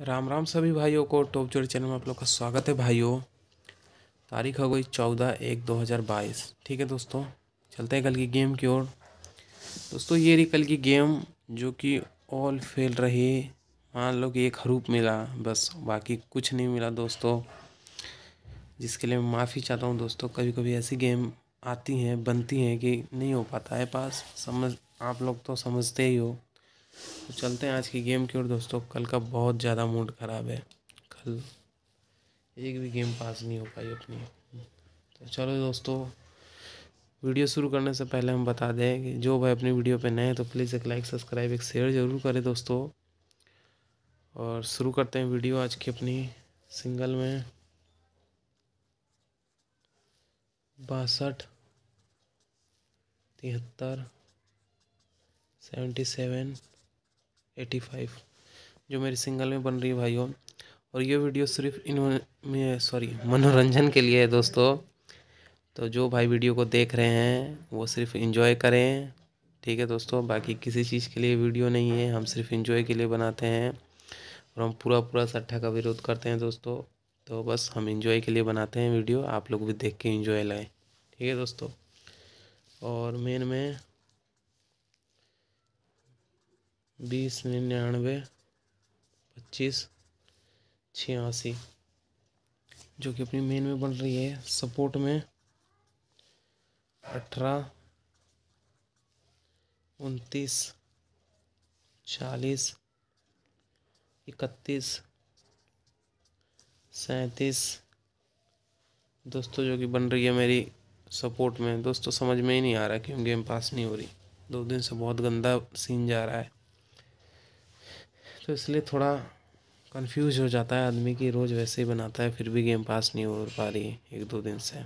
राम राम सभी भाइयों को टॉप जोड़ी चैनल में आप लोग का स्वागत है भाइयों तारीख हो गई चौदह एक दो हज़ार बाईस ठीक है दोस्तों चलते हैं कल की गेम की ओर दोस्तों ये रही कल की गेम जो कि ऑल फेल रही मान लो कि एक हरूप मिला बस बाकी कुछ नहीं मिला दोस्तों जिसके लिए मैं माफ़ी चाहता हूँ दोस्तों कभी कभी ऐसी गेम आती हैं बनती हैं कि नहीं हो पाता है पास समझ आप लोग तो समझते ही हो तो चलते हैं आज की गेम की ओर दोस्तों कल का बहुत ज़्यादा मूड ख़राब है कल एक भी गेम पास नहीं हो पाई अपनी तो चलो दोस्तों वीडियो शुरू करने से पहले हम बता दें कि जो भाई अपनी वीडियो पे नए हैं तो प्लीज़ एक लाइक सब्सक्राइब एक शेयर ज़रूर करें दोस्तों और शुरू करते हैं वीडियो आज की अपनी सिंगल में बासठ तिहत्तर सेवेंटी सेवन एटी फाइव जो मेरी सिंगल में बन रही है भाइयों और ये वीडियो सिर्फ इन सॉरी मनोरंजन के लिए है दोस्तों तो जो भाई वीडियो को देख रहे हैं वो सिर्फ इन्जॉय करें ठीक है दोस्तों बाकी किसी चीज़ के लिए वीडियो नहीं है हम सिर्फ इन्जॉय के लिए बनाते हैं और हम पूरा पूरा सट्ठा का विरोध करते हैं दोस्तों तो बस हम इन्जॉय के लिए बनाते हैं वीडियो आप लोग भी देख के इन्जॉय लाएँ ठीक है दोस्तों और मेन में बीस निन्यानवे पच्चीस छियासी जो कि अपनी मेन में बन रही है सपोर्ट में अठारह उनतीस चालीस इकतीस सैंतीस दोस्तों जो कि बन रही है मेरी सपोर्ट में दोस्तों समझ में ही नहीं आ रहा क्यों गेम पास नहीं हो रही दो दिन से बहुत गंदा सीन जा रहा है तो इसलिए थोड़ा कंफ्यूज हो जाता है आदमी कि रोज़ वैसे ही बनाता है फिर भी गेम पास नहीं हो पा रही एक दो दिन से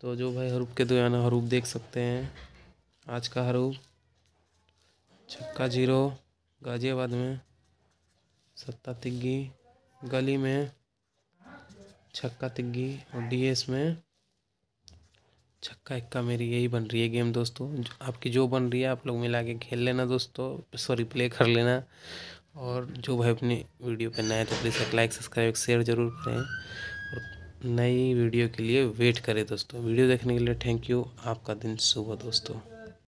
तो जो भाई हरूप के दो आना हरूप देख सकते हैं आज का हरूप छक्का जीरो गाजियाबाद में सत्ता तिग्गी गली में छक्का तिग्गी और डीएस में छक्का इक्का मेरी यही बन रही है गेम दोस्तों जो आपकी जो बन रही है आप लोग मिला के खेल लेना दोस्तों सॉरी प्ले कर लेना और जो भाई अपने वीडियो पर नए तो प्लीज़ एक लाइक सब्सक्राइब शेयर जरूर करें और नई वीडियो के लिए वेट करें दोस्तों वीडियो देखने के लिए थैंक यू आपका दिन सुबह दोस्तों